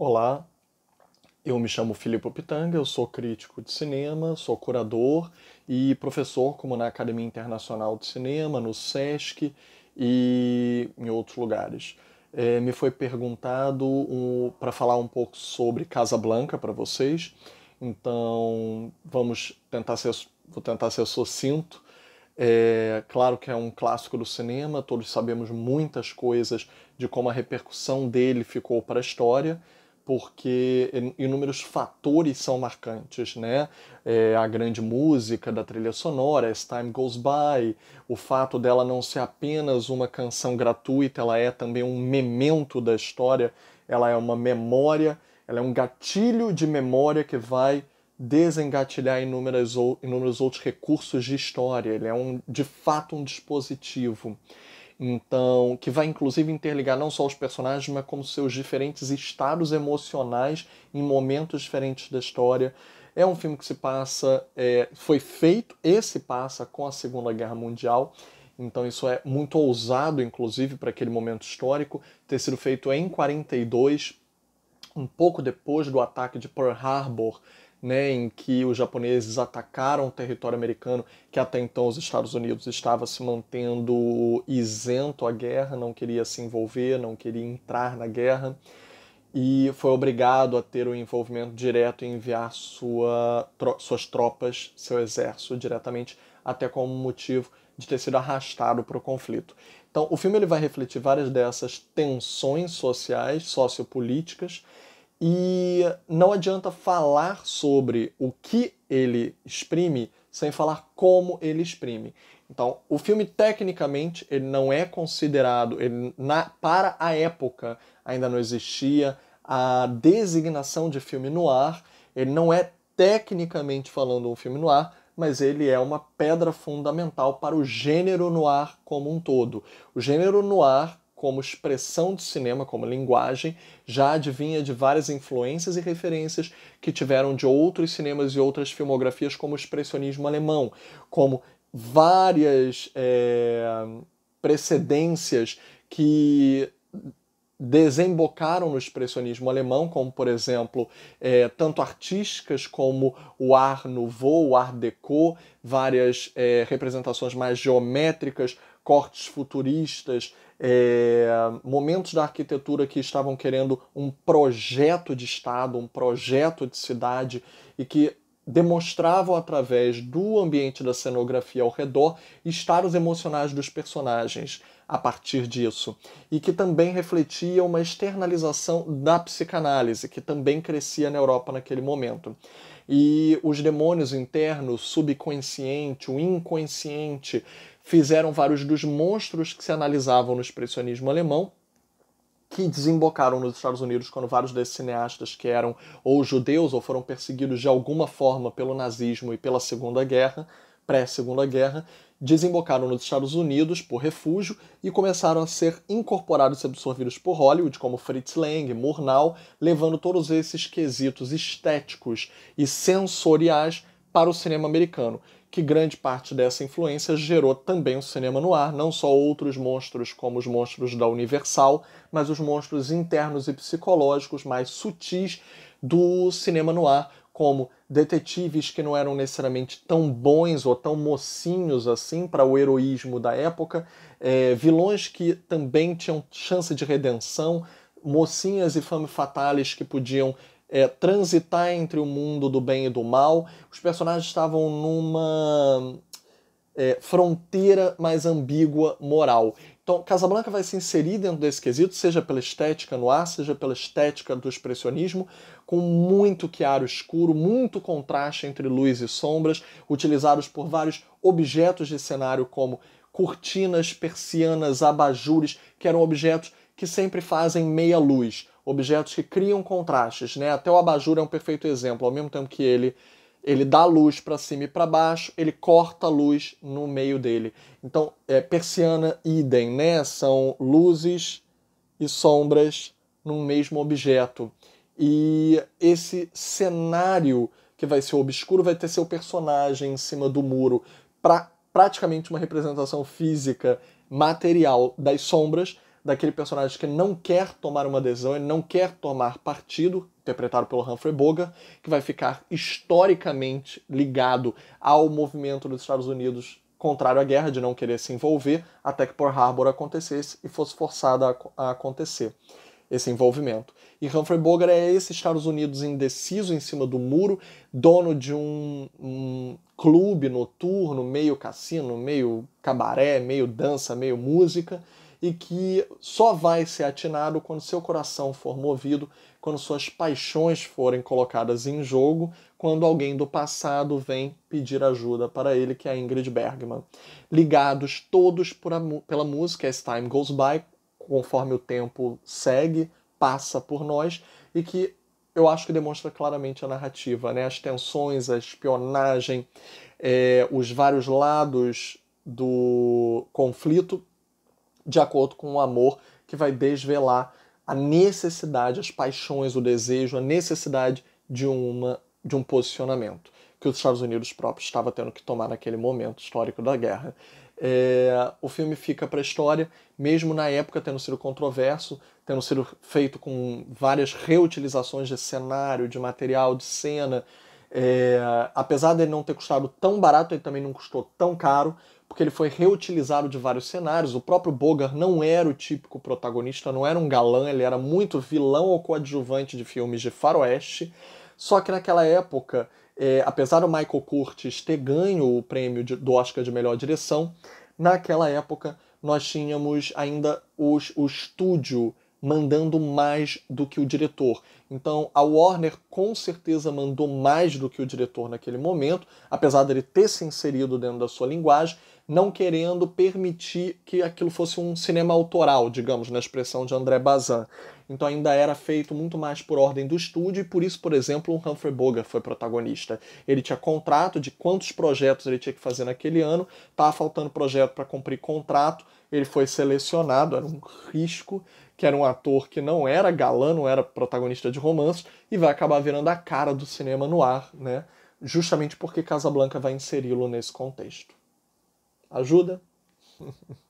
Olá, eu me chamo Filipe Pitanga, eu sou crítico de cinema, sou curador e professor como na Academia Internacional de Cinema, no SESC e em outros lugares. É, me foi perguntado um, para falar um pouco sobre Casa Blanca para vocês, então vamos tentar ser, vou tentar ser sucinto. É, claro que é um clássico do cinema, todos sabemos muitas coisas de como a repercussão dele ficou para a história porque eh, inúmeros fatores são marcantes, né? É, a grande música da trilha sonora, As Time Goes By, o fato dela não ser apenas uma canção gratuita, ela é também um memento da história, ela é uma memória, ela é um gatilho de memória que vai desengatilhar inúmeros outros recursos de história. Ele é um, de fato um dispositivo. Então, que vai inclusive interligar não só os personagens, mas como seus diferentes estados emocionais em momentos diferentes da história. É um filme que se passa, é, foi feito e se passa com a Segunda Guerra Mundial. Então isso é muito ousado, inclusive, para aquele momento histórico, ter sido feito em 42, um pouco depois do ataque de Pearl Harbor, né, em que os japoneses atacaram o território americano, que até então os Estados Unidos estava se mantendo isento à guerra, não queria se envolver, não queria entrar na guerra, e foi obrigado a ter o um envolvimento direto e enviar sua, tro suas tropas, seu exército diretamente, até como motivo de ter sido arrastado para o conflito. Então, o filme ele vai refletir várias dessas tensões sociais, sociopolíticas, e não adianta falar sobre o que ele exprime sem falar como ele exprime. Então, o filme tecnicamente ele não é considerado, ele, na, para a época ainda não existia a designação de filme no ar. Ele não é tecnicamente falando um filme no ar, mas ele é uma pedra fundamental para o gênero no ar como um todo. O gênero no ar como expressão do cinema, como linguagem, já adivinha de várias influências e referências que tiveram de outros cinemas e outras filmografias, como o expressionismo alemão, como várias é, precedências que desembocaram no expressionismo alemão, como por exemplo, é, tanto artísticas como o Art Nouveau, o Art Deco, várias é, representações mais geométricas, cortes futuristas, é, momentos da arquitetura que estavam querendo um projeto de Estado, um projeto de cidade e que demonstravam através do ambiente da cenografia ao redor estar os emocionais dos personagens a partir disso e que também refletia uma externalização da psicanálise que também crescia na Europa naquele momento e os demônios internos, subconsciente, o inconsciente fizeram vários dos monstros que se analisavam no expressionismo alemão que desembocaram nos Estados Unidos quando vários desses cineastas que eram ou judeus ou foram perseguidos de alguma forma pelo nazismo e pela Segunda Guerra, pré-Segunda Guerra, desembocaram nos Estados Unidos por refúgio e começaram a ser incorporados e absorvidos por Hollywood, como Fritz Lang, Murnau, levando todos esses quesitos estéticos e sensoriais para o cinema americano, que grande parte dessa influência gerou também o cinema no ar, não só outros monstros como os monstros da Universal, mas os monstros internos e psicológicos mais sutis do cinema no ar, como detetives que não eram necessariamente tão bons ou tão mocinhos assim para o heroísmo da época, é, vilões que também tinham chance de redenção, mocinhas e femme fatales que podiam é, transitar entre o mundo do bem e do mal. Os personagens estavam numa é, fronteira mais ambígua moral. Então, Casablanca vai se inserir dentro desse quesito, seja pela estética no ar, seja pela estética do expressionismo, com muito claro escuro, muito contraste entre luz e sombras, utilizados por vários objetos de cenário como cortinas, persianas, abajures, que eram objetos que sempre fazem meia luz objetos que criam contrastes, né? Até o abajur é um perfeito exemplo. Ao mesmo tempo que ele ele dá luz para cima e para baixo, ele corta a luz no meio dele. Então, é, persiana idem, né? São luzes e sombras num mesmo objeto. E esse cenário que vai ser obscuro vai ter seu personagem em cima do muro, pra, praticamente uma representação física material das sombras daquele personagem que não quer tomar uma adesão, ele não quer tomar partido, interpretado pelo Humphrey Bogart, que vai ficar historicamente ligado ao movimento dos Estados Unidos contrário à guerra, de não querer se envolver, até que Pearl Harbor acontecesse e fosse forçada a acontecer esse envolvimento. E Humphrey Bogart é esse Estados Unidos indeciso em cima do muro, dono de um, um, clube noturno, meio cassino, meio cabaré, meio dança, meio música, e que só vai ser atinado quando seu coração for movido, quando suas paixões forem colocadas em jogo, quando alguém do passado vem pedir ajuda para ele, que é a Ingrid Bergman. Ligados todos pela música As Time Goes By, conforme o tempo segue, passa por nós, e que eu acho que demonstra claramente a narrativa, né? as tensões, a espionagem, é, os vários lados do conflito de acordo com o amor que vai desvelar a necessidade, as paixões, o desejo, a necessidade de, uma, de um posicionamento que os Estados Unidos próprios estava tendo que tomar naquele momento histórico da guerra. É, o filme fica para a história, mesmo na época tendo sido controverso, tendo sido feito com várias reutilizações de cenário, de material, de cena. É, apesar de não ter custado tão barato, ele também não custou tão caro porque ele foi reutilizado de vários cenários. O próprio Bogart não era o típico protagonista, não era um galã, ele era muito vilão ou coadjuvante de filmes de faroeste. Só que naquela época, é, apesar do Michael Curtis ter ganho o prêmio de, do Oscar de melhor direção, naquela época nós tínhamos ainda os, o estúdio mandando mais do que o diretor. Então a Warner com certeza mandou mais do que o diretor naquele momento, apesar dele ter se inserido dentro da sua linguagem, não querendo permitir que aquilo fosse um cinema autoral, digamos, na expressão de André Bazin. Então ainda era feito muito mais por ordem do estúdio e por isso, por exemplo, o Humphrey Bogart foi protagonista. Ele tinha contrato de quantos projetos ele tinha que fazer naquele ano, estava tá faltando projeto para cumprir contrato, ele foi selecionado, era um risco, que era um ator que não era galã, não era protagonista de romances, e vai acabar virando a cara do cinema no ar, né? Justamente porque Casablanca vai inseri-lo nesse contexto. Ajuda.